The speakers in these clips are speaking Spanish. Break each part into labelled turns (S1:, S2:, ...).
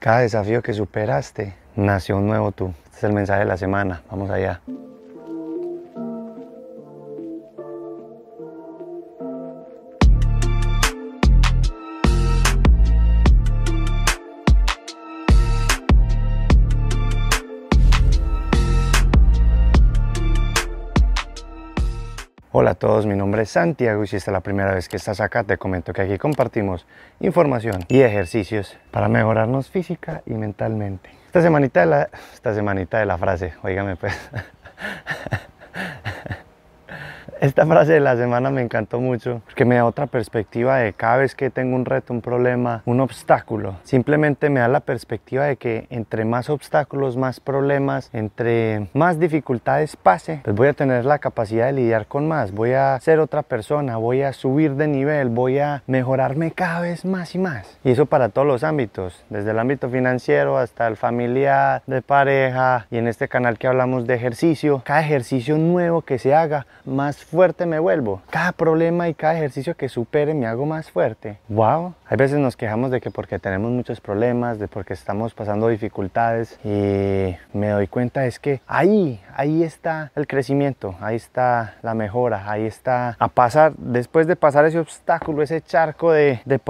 S1: Cada desafío que superaste, nació un nuevo tú. Este es el mensaje de la semana. Vamos allá. Hola a todos, mi nombre es Santiago y si esta es la primera vez que estás acá te comento que aquí compartimos información y ejercicios para mejorarnos física y mentalmente. Esta semanita de la, esta semanita de la frase, oígame pues. Esta frase de la semana me encantó mucho porque me da otra perspectiva de cada vez que tengo un reto, un problema, un obstáculo. Simplemente me da la perspectiva de que entre más obstáculos, más problemas, entre más dificultades pase, pues voy a tener la capacidad de lidiar con más, voy a ser otra persona, voy a subir de nivel, voy a mejorarme cada vez más y más. Y eso para todos los ámbitos, desde el ámbito financiero hasta el familiar, de pareja y en este canal que hablamos de ejercicio, cada ejercicio nuevo que se haga, más fuerte me vuelvo. Cada problema y cada ejercicio que supere me hago más fuerte. ¡Wow! Hay veces nos quejamos de que porque tenemos muchos problemas, de porque estamos pasando dificultades y me doy cuenta es que ahí, ahí está el crecimiento, ahí está la mejora, ahí está a pasar, después de pasar ese obstáculo, ese charco de, de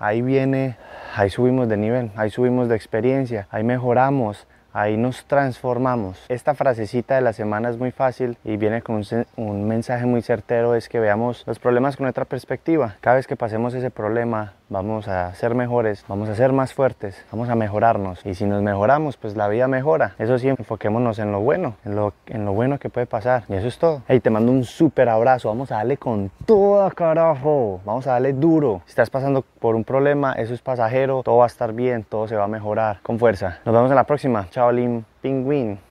S1: ahí viene, ahí subimos de nivel, ahí subimos de experiencia, ahí mejoramos, ahí nos transformamos. Esta frasecita de la semana es muy fácil y viene con un, mensaje muy certero, es que veamos los problemas con otra perspectiva. Cada vez que pasemos ese problema, vamos a ser mejores, vamos a ser más fuertes, vamos a mejorarnos. Y si nos mejoramos, pues la vida mejora. Eso sí, enfoquémonos en lo bueno, en lo, en lo bueno que puede pasar. Y eso es todo. Hey, te mando un súper abrazo. Vamos a darle con toda, carajo. Vamos a darle duro. Si estás pasando por un problema, eso es pasajero. Todo va a estar bien, todo se va a mejorar. Con fuerza. Nos vemos en la próxima. Chao, Lim Pingüín.